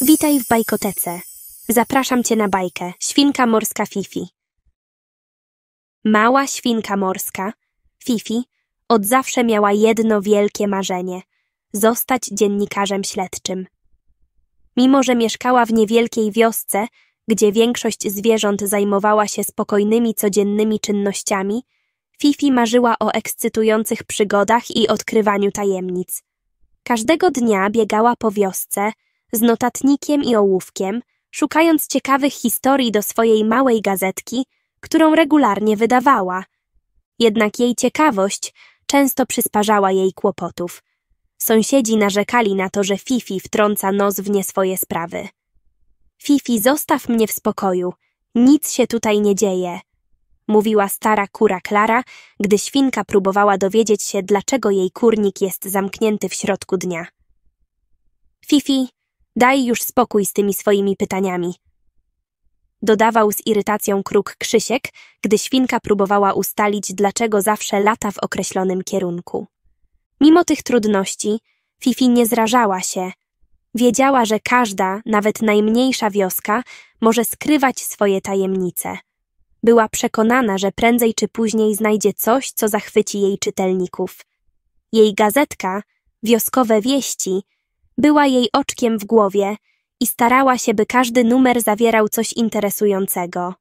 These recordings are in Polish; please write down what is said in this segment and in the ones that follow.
Witaj w bajkotece. Zapraszam cię na bajkę Świnka morska Fifi. Mała świnka morska, Fifi, od zawsze miała jedno wielkie marzenie zostać dziennikarzem śledczym. Mimo, że mieszkała w niewielkiej wiosce, gdzie większość zwierząt zajmowała się spokojnymi codziennymi czynnościami, Fifi marzyła o ekscytujących przygodach i odkrywaniu tajemnic. Każdego dnia biegała po wiosce, z notatnikiem i ołówkiem, szukając ciekawych historii do swojej małej gazetki, którą regularnie wydawała. Jednak jej ciekawość często przysparzała jej kłopotów. Sąsiedzi narzekali na to, że Fifi wtrąca nos w nie swoje sprawy. Fifi, zostaw mnie w spokoju. Nic się tutaj nie dzieje. Mówiła stara kura Klara, gdy świnka próbowała dowiedzieć się, dlaczego jej kurnik jest zamknięty w środku dnia. Fifi, Daj już spokój z tymi swoimi pytaniami. Dodawał z irytacją kruk Krzysiek, gdy świnka próbowała ustalić, dlaczego zawsze lata w określonym kierunku. Mimo tych trudności, Fifi nie zrażała się. Wiedziała, że każda, nawet najmniejsza wioska, może skrywać swoje tajemnice. Była przekonana, że prędzej czy później znajdzie coś, co zachwyci jej czytelników. Jej gazetka, wioskowe wieści – była jej oczkiem w głowie i starała się, by każdy numer zawierał coś interesującego.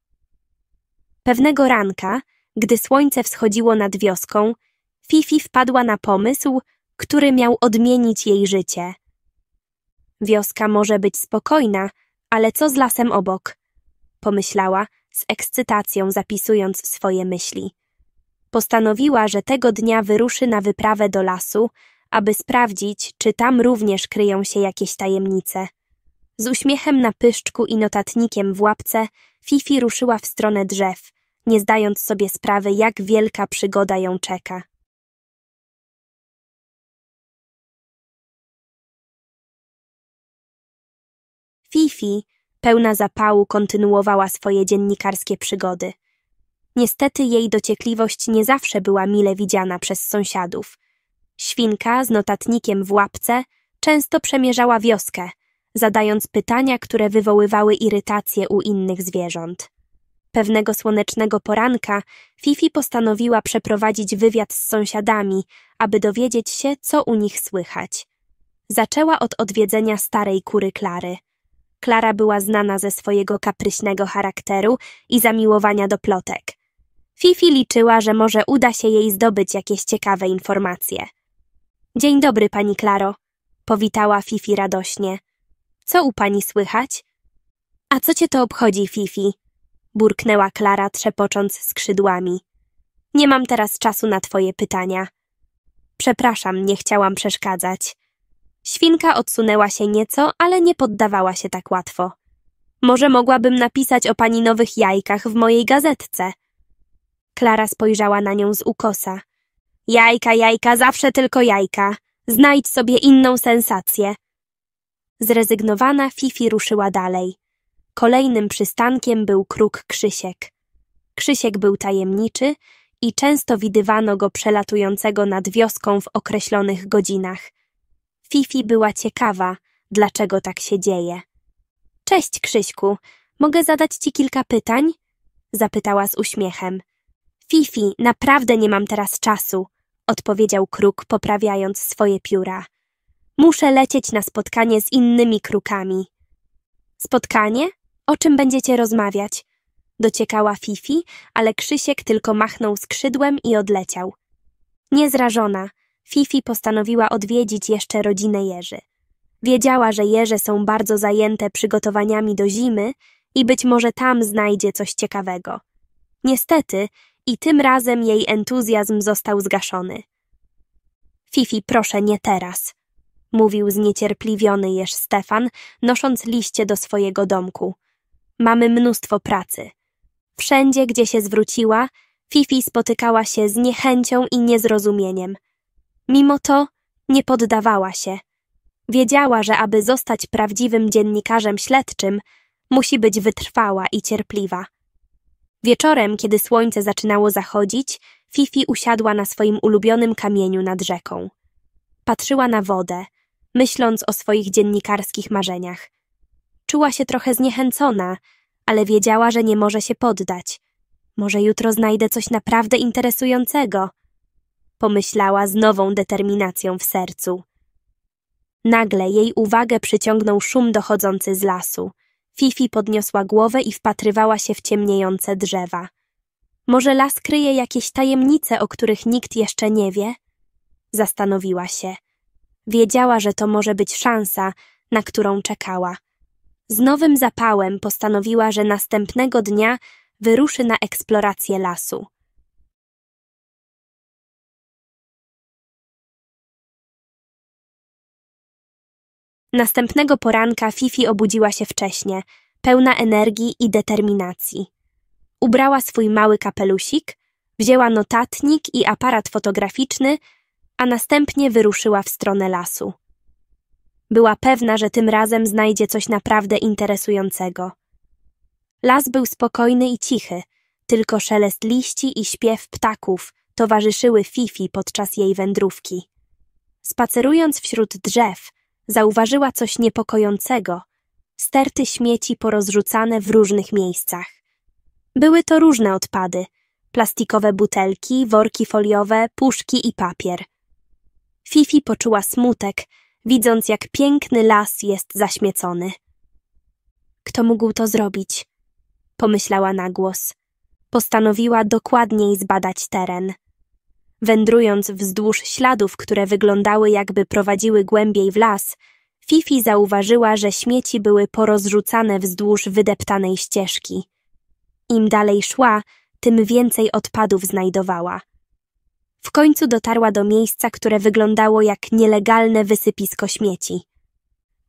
Pewnego ranka, gdy słońce wschodziło nad wioską, Fifi wpadła na pomysł, który miał odmienić jej życie. Wioska może być spokojna, ale co z lasem obok? Pomyślała, z ekscytacją zapisując swoje myśli. Postanowiła, że tego dnia wyruszy na wyprawę do lasu, aby sprawdzić, czy tam również kryją się jakieś tajemnice. Z uśmiechem na pyszczku i notatnikiem w łapce, Fifi ruszyła w stronę drzew, nie zdając sobie sprawy, jak wielka przygoda ją czeka. Fifi, pełna zapału, kontynuowała swoje dziennikarskie przygody. Niestety jej dociekliwość nie zawsze była mile widziana przez sąsiadów – Świnka z notatnikiem w łapce często przemierzała wioskę, zadając pytania, które wywoływały irytację u innych zwierząt. Pewnego słonecznego poranka Fifi postanowiła przeprowadzić wywiad z sąsiadami, aby dowiedzieć się, co u nich słychać. Zaczęła od odwiedzenia starej kury Klary. Klara była znana ze swojego kapryśnego charakteru i zamiłowania do plotek. Fifi liczyła, że może uda się jej zdobyć jakieś ciekawe informacje. Dzień dobry, pani Klaro, powitała Fifi radośnie. Co u pani słychać? A co cię to obchodzi, Fifi? burknęła Klara, trzepocząc skrzydłami. Nie mam teraz czasu na twoje pytania. Przepraszam, nie chciałam przeszkadzać. Świnka odsunęła się nieco, ale nie poddawała się tak łatwo. Może mogłabym napisać o pani nowych jajkach w mojej gazetce. Klara spojrzała na nią z ukosa. Jajka, jajka, zawsze tylko jajka. Znajdź sobie inną sensację. Zrezygnowana Fifi ruszyła dalej. Kolejnym przystankiem był kruk Krzysiek. Krzysiek był tajemniczy i często widywano go przelatującego nad wioską w określonych godzinach. Fifi była ciekawa, dlaczego tak się dzieje. Cześć, Krzyśku. Mogę zadać ci kilka pytań? Zapytała z uśmiechem. Fifi, naprawdę nie mam teraz czasu odpowiedział kruk, poprawiając swoje pióra. Muszę lecieć na spotkanie z innymi krukami. Spotkanie? O czym będziecie rozmawiać? Dociekała Fifi, ale Krzysiek tylko machnął skrzydłem i odleciał. Niezrażona, Fifi postanowiła odwiedzić jeszcze rodzinę Jerzy. Wiedziała, że Jerze są bardzo zajęte przygotowaniami do zimy i być może tam znajdzie coś ciekawego. Niestety, i tym razem jej entuzjazm został zgaszony. Fifi, proszę, nie teraz, mówił zniecierpliwiony jeż Stefan, nosząc liście do swojego domku. Mamy mnóstwo pracy. Wszędzie, gdzie się zwróciła, Fifi spotykała się z niechęcią i niezrozumieniem. Mimo to nie poddawała się. Wiedziała, że aby zostać prawdziwym dziennikarzem śledczym, musi być wytrwała i cierpliwa. Wieczorem, kiedy słońce zaczynało zachodzić, Fifi usiadła na swoim ulubionym kamieniu nad rzeką. Patrzyła na wodę, myśląc o swoich dziennikarskich marzeniach. Czuła się trochę zniechęcona, ale wiedziała, że nie może się poddać. Może jutro znajdę coś naprawdę interesującego. Pomyślała z nową determinacją w sercu. Nagle jej uwagę przyciągnął szum dochodzący z lasu – Fifi podniosła głowę i wpatrywała się w ciemniejące drzewa. Może las kryje jakieś tajemnice, o których nikt jeszcze nie wie? Zastanowiła się. Wiedziała, że to może być szansa, na którą czekała. Z nowym zapałem postanowiła, że następnego dnia wyruszy na eksplorację lasu. Następnego poranka Fifi obudziła się wcześnie, pełna energii i determinacji. Ubrała swój mały kapelusik, wzięła notatnik i aparat fotograficzny, a następnie wyruszyła w stronę lasu. Była pewna, że tym razem znajdzie coś naprawdę interesującego. Las był spokojny i cichy, tylko szelest liści i śpiew ptaków towarzyszyły Fifi podczas jej wędrówki. Spacerując wśród drzew, Zauważyła coś niepokojącego. Sterty śmieci porozrzucane w różnych miejscach. Były to różne odpady. Plastikowe butelki, worki foliowe, puszki i papier. Fifi poczuła smutek, widząc jak piękny las jest zaśmiecony. Kto mógł to zrobić? Pomyślała na głos. Postanowiła dokładniej zbadać teren. Wędrując wzdłuż śladów, które wyglądały jakby prowadziły głębiej w las, Fifi zauważyła, że śmieci były porozrzucane wzdłuż wydeptanej ścieżki. Im dalej szła, tym więcej odpadów znajdowała. W końcu dotarła do miejsca, które wyglądało jak nielegalne wysypisko śmieci.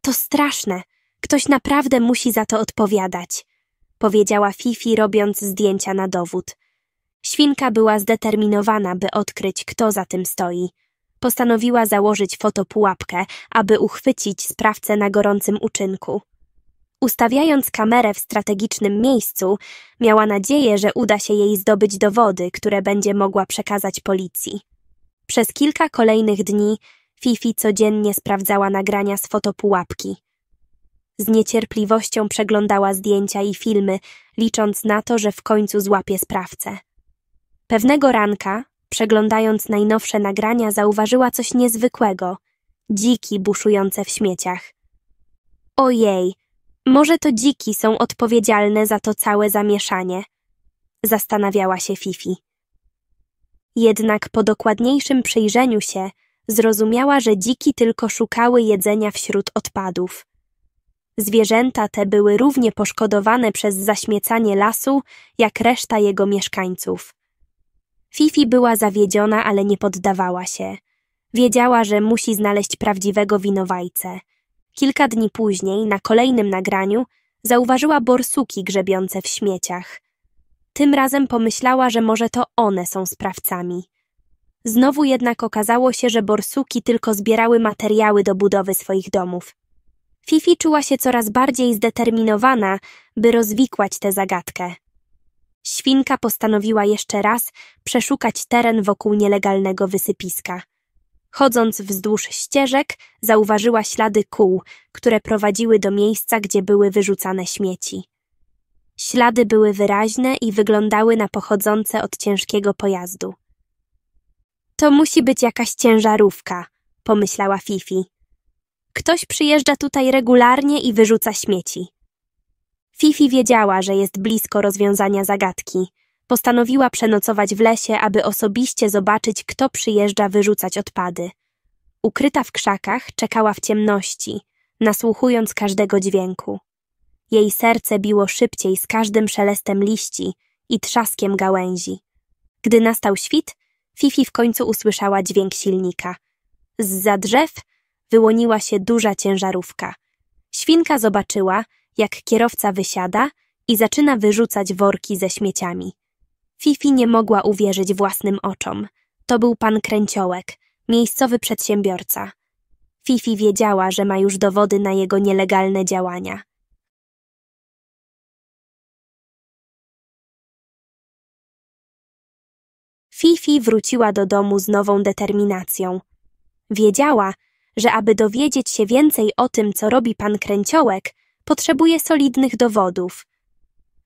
To straszne. Ktoś naprawdę musi za to odpowiadać, powiedziała Fifi, robiąc zdjęcia na dowód. Świnka była zdeterminowana, by odkryć, kto za tym stoi. Postanowiła założyć fotopułapkę, aby uchwycić sprawcę na gorącym uczynku. Ustawiając kamerę w strategicznym miejscu, miała nadzieję, że uda się jej zdobyć dowody, które będzie mogła przekazać policji. Przez kilka kolejnych dni Fifi codziennie sprawdzała nagrania z fotopułapki. Z niecierpliwością przeglądała zdjęcia i filmy, licząc na to, że w końcu złapie sprawcę. Pewnego ranka, przeglądając najnowsze nagrania, zauważyła coś niezwykłego. Dziki buszujące w śmieciach. Ojej, może to dziki są odpowiedzialne za to całe zamieszanie, zastanawiała się Fifi. Jednak po dokładniejszym przyjrzeniu się zrozumiała, że dziki tylko szukały jedzenia wśród odpadów. Zwierzęta te były równie poszkodowane przez zaśmiecanie lasu, jak reszta jego mieszkańców. Fifi była zawiedziona, ale nie poddawała się. Wiedziała, że musi znaleźć prawdziwego winowajcę. Kilka dni później, na kolejnym nagraniu, zauważyła borsuki grzebiące w śmieciach. Tym razem pomyślała, że może to one są sprawcami. Znowu jednak okazało się, że borsuki tylko zbierały materiały do budowy swoich domów. Fifi czuła się coraz bardziej zdeterminowana, by rozwikłać tę zagadkę. Świnka postanowiła jeszcze raz przeszukać teren wokół nielegalnego wysypiska. Chodząc wzdłuż ścieżek, zauważyła ślady kół, które prowadziły do miejsca, gdzie były wyrzucane śmieci. Ślady były wyraźne i wyglądały na pochodzące od ciężkiego pojazdu. To musi być jakaś ciężarówka, pomyślała Fifi. Ktoś przyjeżdża tutaj regularnie i wyrzuca śmieci. Fifi wiedziała, że jest blisko rozwiązania zagadki. Postanowiła przenocować w lesie, aby osobiście zobaczyć, kto przyjeżdża wyrzucać odpady. Ukryta w krzakach, czekała w ciemności, nasłuchując każdego dźwięku. Jej serce biło szybciej z każdym szelestem liści i trzaskiem gałęzi. Gdy nastał świt, Fifi w końcu usłyszała dźwięk silnika. Z za drzew wyłoniła się duża ciężarówka. Świnka zobaczyła, jak kierowca wysiada i zaczyna wyrzucać worki ze śmieciami. Fifi nie mogła uwierzyć własnym oczom. To był pan Kręciołek, miejscowy przedsiębiorca. Fifi wiedziała, że ma już dowody na jego nielegalne działania. Fifi wróciła do domu z nową determinacją. Wiedziała, że aby dowiedzieć się więcej o tym, co robi pan Kręciołek, potrzebuje solidnych dowodów.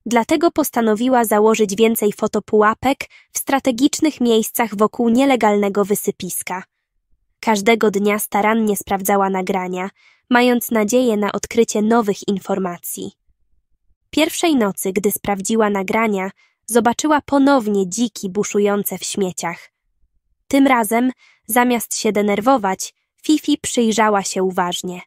Dlatego postanowiła założyć więcej fotopułapek w strategicznych miejscach wokół nielegalnego wysypiska. Każdego dnia starannie sprawdzała nagrania, mając nadzieję na odkrycie nowych informacji. Pierwszej nocy, gdy sprawdziła nagrania, zobaczyła ponownie dziki buszujące w śmieciach. Tym razem, zamiast się denerwować, Fifi przyjrzała się uważnie.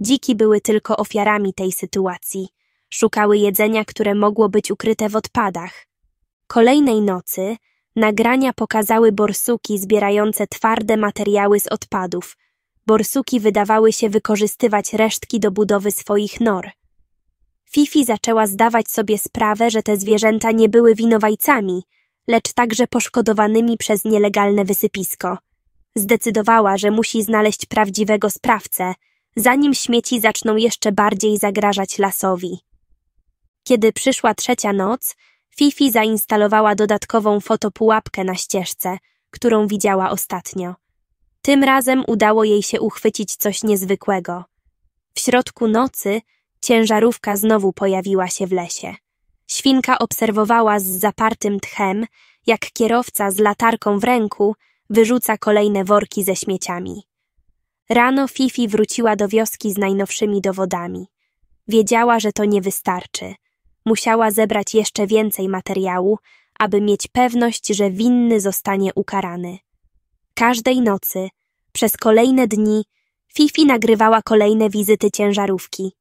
Dziki były tylko ofiarami tej sytuacji. Szukały jedzenia, które mogło być ukryte w odpadach. Kolejnej nocy nagrania pokazały borsuki zbierające twarde materiały z odpadów. Borsuki wydawały się wykorzystywać resztki do budowy swoich nor. Fifi zaczęła zdawać sobie sprawę, że te zwierzęta nie były winowajcami, lecz także poszkodowanymi przez nielegalne wysypisko. Zdecydowała, że musi znaleźć prawdziwego sprawcę – zanim śmieci zaczną jeszcze bardziej zagrażać lasowi. Kiedy przyszła trzecia noc, Fifi zainstalowała dodatkową fotopułapkę na ścieżce, którą widziała ostatnio. Tym razem udało jej się uchwycić coś niezwykłego. W środku nocy ciężarówka znowu pojawiła się w lesie. Świnka obserwowała z zapartym tchem, jak kierowca z latarką w ręku wyrzuca kolejne worki ze śmieciami. Rano Fifi wróciła do wioski z najnowszymi dowodami. Wiedziała, że to nie wystarczy. Musiała zebrać jeszcze więcej materiału, aby mieć pewność, że winny zostanie ukarany. Każdej nocy, przez kolejne dni, Fifi nagrywała kolejne wizyty ciężarówki.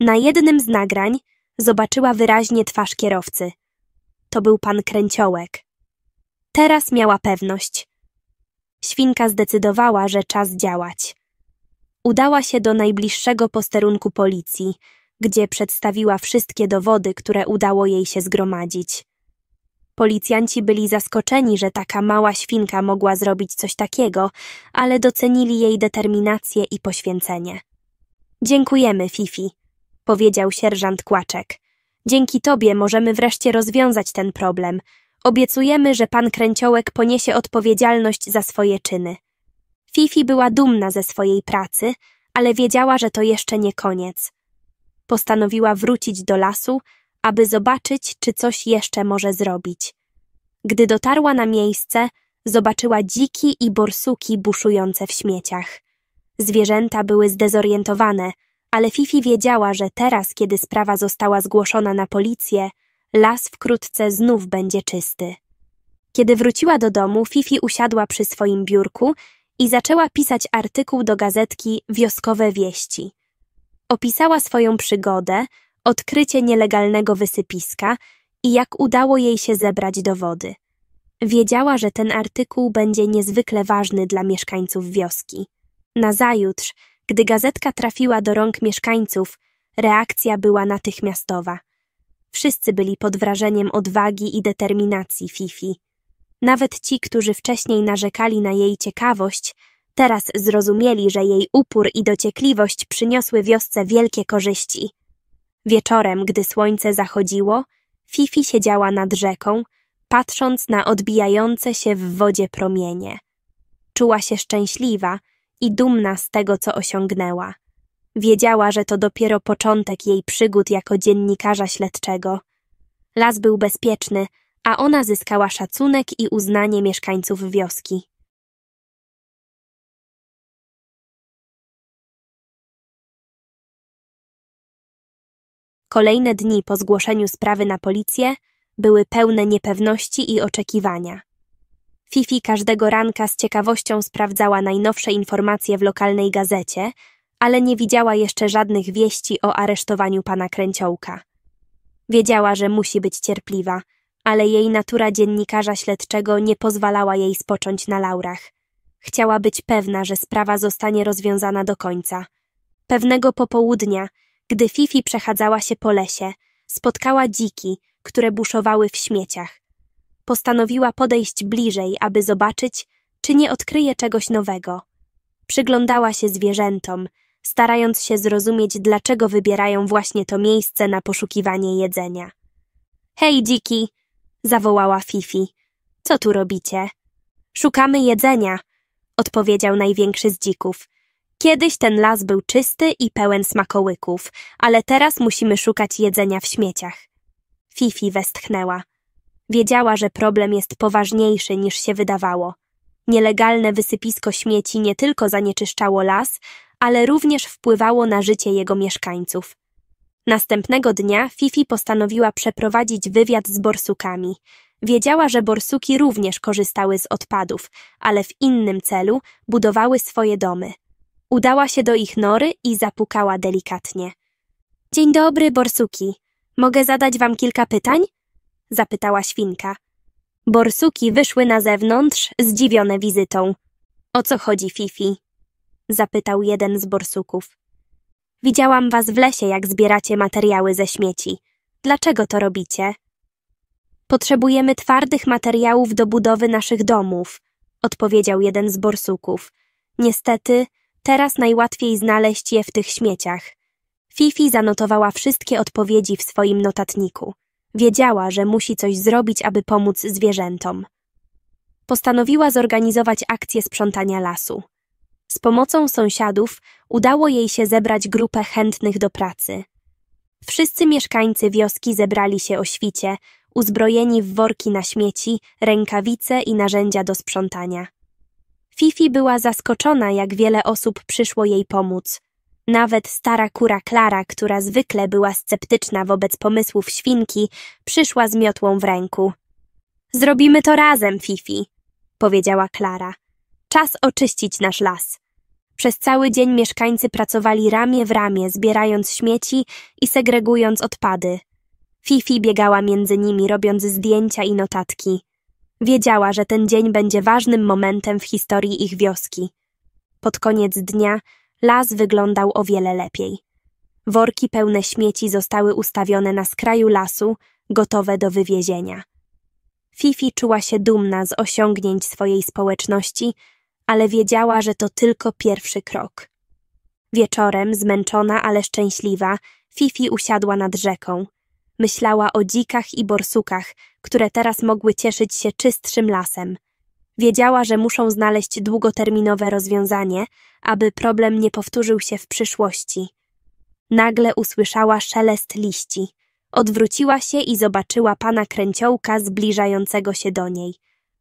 Na jednym z nagrań zobaczyła wyraźnie twarz kierowcy. To był pan Kręciołek. Teraz miała pewność – świnka zdecydowała, że czas działać. Udała się do najbliższego posterunku policji, gdzie przedstawiła wszystkie dowody, które udało jej się zgromadzić. Policjanci byli zaskoczeni, że taka mała świnka mogła zrobić coś takiego, ale docenili jej determinację i poświęcenie. Dziękujemy, Fifi, powiedział sierżant Kłaczek. Dzięki tobie możemy wreszcie rozwiązać ten problem. Obiecujemy, że pan Kręciołek poniesie odpowiedzialność za swoje czyny. Fifi była dumna ze swojej pracy, ale wiedziała, że to jeszcze nie koniec. Postanowiła wrócić do lasu, aby zobaczyć, czy coś jeszcze może zrobić. Gdy dotarła na miejsce, zobaczyła dziki i borsuki buszujące w śmieciach. Zwierzęta były zdezorientowane, ale Fifi wiedziała, że teraz, kiedy sprawa została zgłoszona na policję, Las wkrótce znów będzie czysty. Kiedy wróciła do domu, Fifi usiadła przy swoim biurku i zaczęła pisać artykuł do gazetki Wioskowe Wieści. Opisała swoją przygodę, odkrycie nielegalnego wysypiska i jak udało jej się zebrać dowody. Wiedziała, że ten artykuł będzie niezwykle ważny dla mieszkańców wioski. Nazajutrz, gdy gazetka trafiła do rąk mieszkańców, reakcja była natychmiastowa. Wszyscy byli pod wrażeniem odwagi i determinacji Fifi. Nawet ci, którzy wcześniej narzekali na jej ciekawość, teraz zrozumieli, że jej upór i dociekliwość przyniosły wiosce wielkie korzyści. Wieczorem, gdy słońce zachodziło, Fifi siedziała nad rzeką, patrząc na odbijające się w wodzie promienie. Czuła się szczęśliwa i dumna z tego, co osiągnęła. Wiedziała, że to dopiero początek jej przygód jako dziennikarza śledczego. Las był bezpieczny, a ona zyskała szacunek i uznanie mieszkańców wioski. Kolejne dni po zgłoszeniu sprawy na policję były pełne niepewności i oczekiwania. Fifi każdego ranka z ciekawością sprawdzała najnowsze informacje w lokalnej gazecie, ale nie widziała jeszcze żadnych wieści o aresztowaniu pana Kręciołka. Wiedziała, że musi być cierpliwa, ale jej natura dziennikarza śledczego nie pozwalała jej spocząć na laurach. Chciała być pewna, że sprawa zostanie rozwiązana do końca. Pewnego popołudnia, gdy Fifi przechadzała się po lesie, spotkała dziki, które buszowały w śmieciach. Postanowiła podejść bliżej, aby zobaczyć, czy nie odkryje czegoś nowego. Przyglądała się zwierzętom, starając się zrozumieć, dlaczego wybierają właśnie to miejsce na poszukiwanie jedzenia. Hej, dziki! zawołała Fifi. Co tu robicie? Szukamy jedzenia, odpowiedział największy z dzików. Kiedyś ten las był czysty i pełen smakołyków, ale teraz musimy szukać jedzenia w śmieciach. Fifi westchnęła. Wiedziała, że problem jest poważniejszy niż się wydawało. Nielegalne wysypisko śmieci nie tylko zanieczyszczało las, ale również wpływało na życie jego mieszkańców. Następnego dnia Fifi postanowiła przeprowadzić wywiad z borsukami. Wiedziała, że borsuki również korzystały z odpadów, ale w innym celu budowały swoje domy. Udała się do ich nory i zapukała delikatnie. Dzień dobry, borsuki. Mogę zadać wam kilka pytań? zapytała świnka. Borsuki wyszły na zewnątrz, zdziwione wizytą. O co chodzi, Fifi? zapytał jeden z borsuków. Widziałam was w lesie, jak zbieracie materiały ze śmieci. Dlaczego to robicie? Potrzebujemy twardych materiałów do budowy naszych domów, odpowiedział jeden z borsuków. Niestety, teraz najłatwiej znaleźć je w tych śmieciach. Fifi zanotowała wszystkie odpowiedzi w swoim notatniku. Wiedziała, że musi coś zrobić, aby pomóc zwierzętom. Postanowiła zorganizować akcję sprzątania lasu. Z pomocą sąsiadów udało jej się zebrać grupę chętnych do pracy. Wszyscy mieszkańcy wioski zebrali się o świcie, uzbrojeni w worki na śmieci, rękawice i narzędzia do sprzątania. Fifi była zaskoczona, jak wiele osób przyszło jej pomóc. Nawet stara kura Klara, która zwykle była sceptyczna wobec pomysłów świnki, przyszła z miotłą w ręku. Zrobimy to razem, Fifi, powiedziała Klara. Czas oczyścić nasz las. Przez cały dzień mieszkańcy pracowali ramię w ramię, zbierając śmieci i segregując odpady. Fifi biegała między nimi, robiąc zdjęcia i notatki. Wiedziała, że ten dzień będzie ważnym momentem w historii ich wioski. Pod koniec dnia las wyglądał o wiele lepiej. Worki pełne śmieci zostały ustawione na skraju lasu, gotowe do wywiezienia. Fifi czuła się dumna z osiągnięć swojej społeczności, ale wiedziała, że to tylko pierwszy krok. Wieczorem, zmęczona, ale szczęśliwa, Fifi usiadła nad rzeką. Myślała o dzikach i borsukach, które teraz mogły cieszyć się czystszym lasem. Wiedziała, że muszą znaleźć długoterminowe rozwiązanie, aby problem nie powtórzył się w przyszłości. Nagle usłyszała szelest liści. Odwróciła się i zobaczyła pana kręciołka zbliżającego się do niej.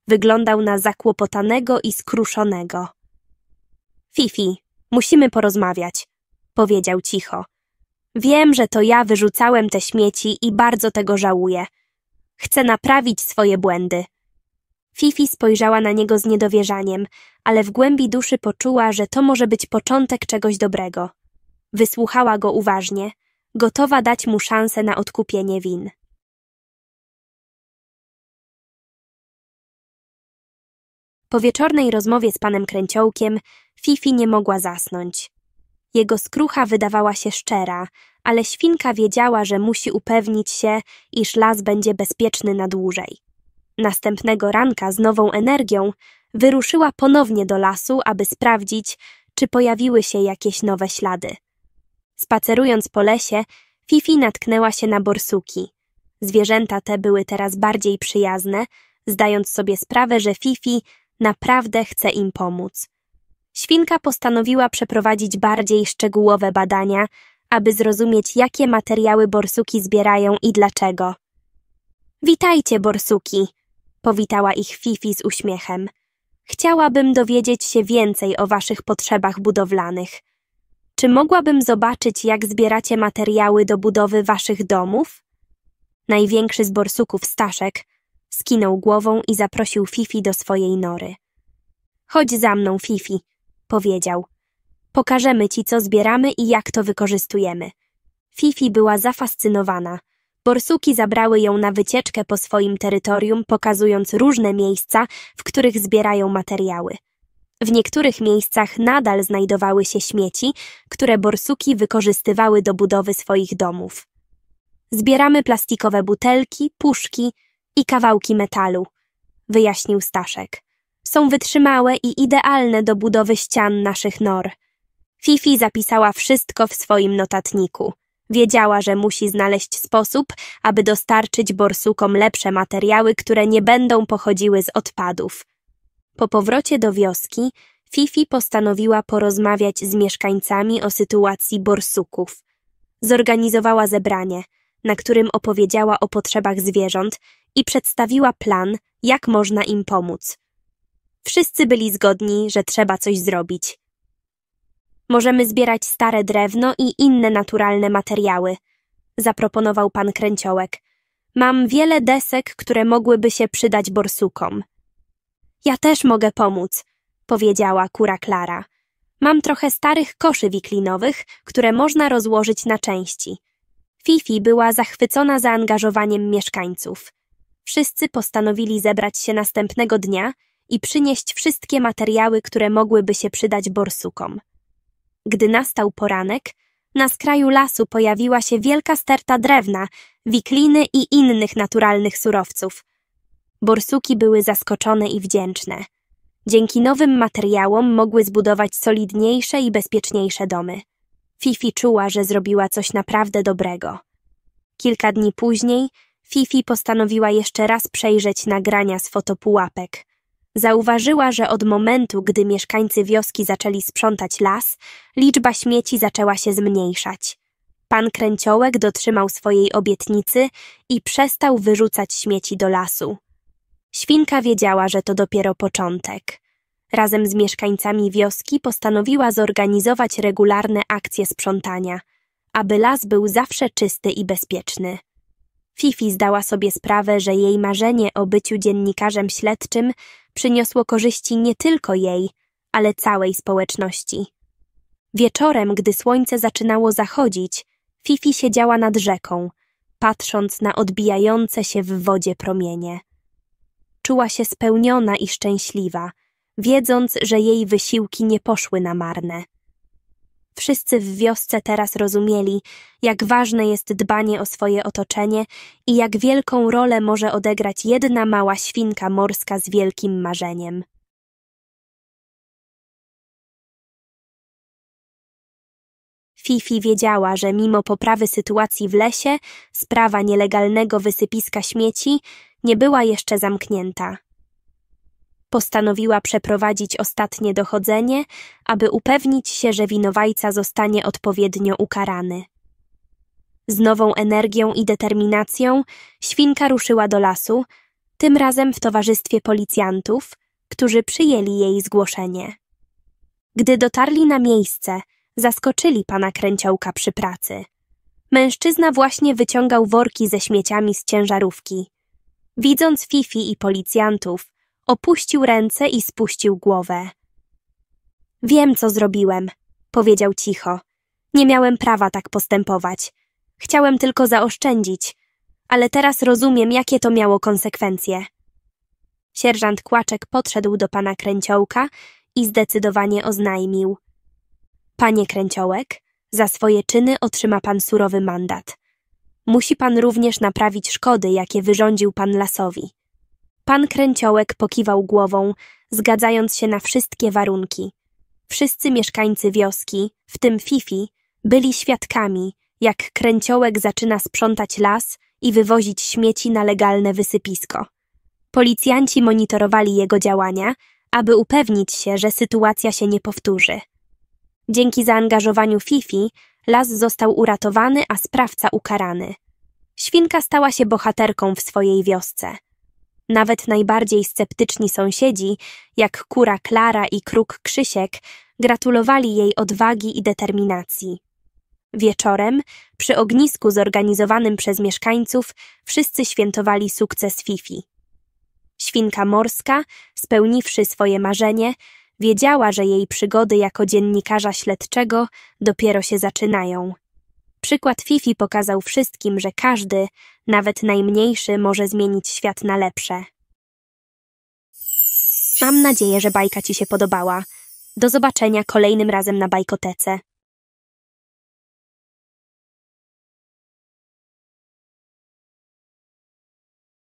Wyglądał na zakłopotanego i skruszonego. Fifi, musimy porozmawiać, powiedział cicho. Wiem, że to ja wyrzucałem te śmieci i bardzo tego żałuję. Chcę naprawić swoje błędy. Fifi spojrzała na niego z niedowierzaniem, ale w głębi duszy poczuła, że to może być początek czegoś dobrego. Wysłuchała go uważnie, gotowa dać mu szansę na odkupienie win. Po wieczornej rozmowie z panem Kręciołkiem Fifi nie mogła zasnąć. Jego skrucha wydawała się szczera, ale świnka wiedziała, że musi upewnić się, iż las będzie bezpieczny na dłużej. Następnego ranka z nową energią wyruszyła ponownie do lasu, aby sprawdzić, czy pojawiły się jakieś nowe ślady. Spacerując po lesie, Fifi natknęła się na borsuki. Zwierzęta te były teraz bardziej przyjazne, zdając sobie sprawę, że Fifi Naprawdę chce im pomóc. Świnka postanowiła przeprowadzić bardziej szczegółowe badania, aby zrozumieć, jakie materiały borsuki zbierają i dlaczego. Witajcie, borsuki! Powitała ich Fifi z uśmiechem. Chciałabym dowiedzieć się więcej o waszych potrzebach budowlanych. Czy mogłabym zobaczyć, jak zbieracie materiały do budowy waszych domów? Największy z borsuków Staszek Skinął głową i zaprosił Fifi do swojej nory. Chodź za mną, Fifi, powiedział. Pokażemy ci, co zbieramy i jak to wykorzystujemy. Fifi była zafascynowana. Borsuki zabrały ją na wycieczkę po swoim terytorium, pokazując różne miejsca, w których zbierają materiały. W niektórych miejscach nadal znajdowały się śmieci, które borsuki wykorzystywały do budowy swoich domów. Zbieramy plastikowe butelki, puszki, i kawałki metalu, wyjaśnił Staszek. Są wytrzymałe i idealne do budowy ścian naszych nor. Fifi zapisała wszystko w swoim notatniku. Wiedziała, że musi znaleźć sposób, aby dostarczyć borsukom lepsze materiały, które nie będą pochodziły z odpadów. Po powrocie do wioski Fifi postanowiła porozmawiać z mieszkańcami o sytuacji borsuków. Zorganizowała zebranie, na którym opowiedziała o potrzebach zwierząt i przedstawiła plan, jak można im pomóc. Wszyscy byli zgodni, że trzeba coś zrobić. Możemy zbierać stare drewno i inne naturalne materiały, zaproponował pan Kręciołek. Mam wiele desek, które mogłyby się przydać borsukom. Ja też mogę pomóc, powiedziała kura Klara. Mam trochę starych koszy wiklinowych, które można rozłożyć na części. Fifi była zachwycona zaangażowaniem mieszkańców wszyscy postanowili zebrać się następnego dnia i przynieść wszystkie materiały, które mogłyby się przydać borsukom. Gdy nastał poranek, na skraju lasu pojawiła się wielka sterta drewna, wikliny i innych naturalnych surowców. Borsuki były zaskoczone i wdzięczne. Dzięki nowym materiałom mogły zbudować solidniejsze i bezpieczniejsze domy. Fifi czuła, że zrobiła coś naprawdę dobrego. Kilka dni później Fifi postanowiła jeszcze raz przejrzeć nagrania z fotopułapek. Zauważyła, że od momentu, gdy mieszkańcy wioski zaczęli sprzątać las, liczba śmieci zaczęła się zmniejszać. Pan Kręciołek dotrzymał swojej obietnicy i przestał wyrzucać śmieci do lasu. Świnka wiedziała, że to dopiero początek. Razem z mieszkańcami wioski postanowiła zorganizować regularne akcje sprzątania, aby las był zawsze czysty i bezpieczny. Fifi zdała sobie sprawę, że jej marzenie o byciu dziennikarzem śledczym przyniosło korzyści nie tylko jej, ale całej społeczności. Wieczorem, gdy słońce zaczynało zachodzić, Fifi siedziała nad rzeką, patrząc na odbijające się w wodzie promienie. Czuła się spełniona i szczęśliwa, wiedząc, że jej wysiłki nie poszły na marne. Wszyscy w wiosce teraz rozumieli, jak ważne jest dbanie o swoje otoczenie i jak wielką rolę może odegrać jedna mała świnka morska z wielkim marzeniem. Fifi wiedziała, że mimo poprawy sytuacji w lesie, sprawa nielegalnego wysypiska śmieci nie była jeszcze zamknięta postanowiła przeprowadzić ostatnie dochodzenie, aby upewnić się, że winowajca zostanie odpowiednio ukarany. Z nową energią i determinacją świnka ruszyła do lasu, tym razem w towarzystwie policjantów, którzy przyjęli jej zgłoszenie. Gdy dotarli na miejsce, zaskoczyli pana kręciołka przy pracy. Mężczyzna właśnie wyciągał worki ze śmieciami z ciężarówki. Widząc Fifi i policjantów, Opuścił ręce i spuścił głowę. Wiem, co zrobiłem, powiedział cicho. Nie miałem prawa tak postępować. Chciałem tylko zaoszczędzić, ale teraz rozumiem, jakie to miało konsekwencje. Sierżant Kłaczek podszedł do pana Kręciołka i zdecydowanie oznajmił. Panie Kręciołek, za swoje czyny otrzyma pan surowy mandat. Musi pan również naprawić szkody, jakie wyrządził pan lasowi. Pan Kręciołek pokiwał głową, zgadzając się na wszystkie warunki. Wszyscy mieszkańcy wioski, w tym Fifi, byli świadkami, jak Kręciołek zaczyna sprzątać las i wywozić śmieci na legalne wysypisko. Policjanci monitorowali jego działania, aby upewnić się, że sytuacja się nie powtórzy. Dzięki zaangażowaniu Fifi, las został uratowany, a sprawca ukarany. Świnka stała się bohaterką w swojej wiosce. Nawet najbardziej sceptyczni sąsiedzi, jak kura Klara i kruk Krzysiek, gratulowali jej odwagi i determinacji. Wieczorem, przy ognisku zorganizowanym przez mieszkańców, wszyscy świętowali sukces Fifi. Świnka morska, spełniwszy swoje marzenie, wiedziała, że jej przygody jako dziennikarza śledczego dopiero się zaczynają – Przykład Fifi pokazał wszystkim, że każdy, nawet najmniejszy, może zmienić świat na lepsze. Mam nadzieję, że bajka Ci się podobała. Do zobaczenia kolejnym razem na bajkotece.